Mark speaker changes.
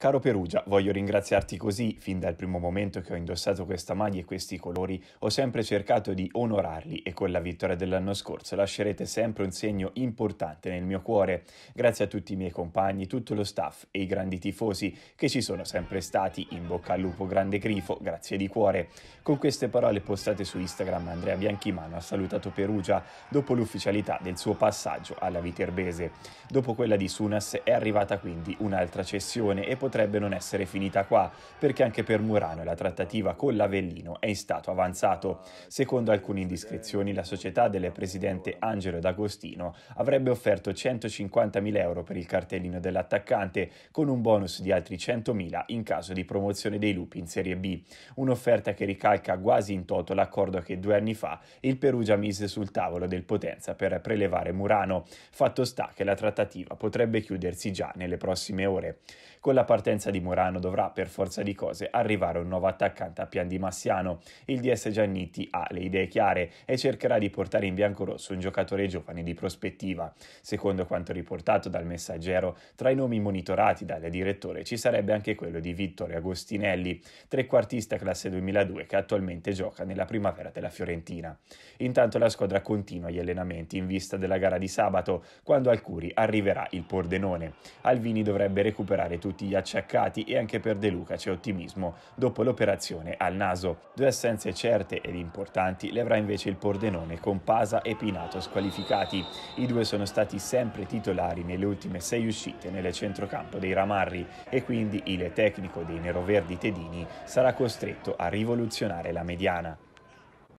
Speaker 1: Caro Perugia, voglio ringraziarti così, fin dal primo momento che ho indossato questa maglia e questi colori, ho sempre cercato di onorarli e con la vittoria dell'anno scorso lascerete sempre un segno importante nel mio cuore. Grazie a tutti i miei compagni, tutto lo staff e i grandi tifosi che ci sono sempre stati, in bocca al lupo grande grifo, grazie di cuore. Con queste parole postate su Instagram Andrea Bianchimano ha salutato Perugia dopo l'ufficialità del suo passaggio alla Viterbese. Dopo quella di Sunas è arrivata quindi un'altra cessione e pot- potrebbe non essere finita qua, perché anche per Murano la trattativa con l'Avellino è in stato avanzato. Secondo alcune indiscrezioni, la società delle presidente Angelo D'Agostino avrebbe offerto 150.000 euro per il cartellino dell'attaccante, con un bonus di altri 100.000 in caso di promozione dei lupi in Serie B. Un'offerta che ricalca quasi in toto l'accordo che due anni fa il Perugia mise sul tavolo del Potenza per prelevare Murano. Fatto sta che la trattativa potrebbe chiudersi già nelle prossime ore. Con la part- partenza di Morano dovrà per forza di cose arrivare un nuovo attaccante a pian di Massiano. Il DS Giannitti ha le idee chiare e cercherà di portare in biancorosso un giocatore giovane di prospettiva. Secondo quanto riportato dal messaggero, tra i nomi monitorati dal direttore ci sarebbe anche quello di Vittorio Agostinelli, trequartista classe 2002 che attualmente gioca nella primavera della Fiorentina. Intanto la squadra continua gli allenamenti in vista della gara di sabato, quando al Curi arriverà il Pordenone. Alvini dovrebbe recuperare tutti gli accessi acciaccati e anche per De Luca c'è ottimismo dopo l'operazione al naso. Due assenze certe ed importanti le avrà invece il Pordenone con Pasa e Pinato squalificati. I due sono stati sempre titolari nelle ultime sei uscite nel centrocampo dei Ramarri e quindi il tecnico dei neroverdi Tedini sarà costretto a rivoluzionare la mediana.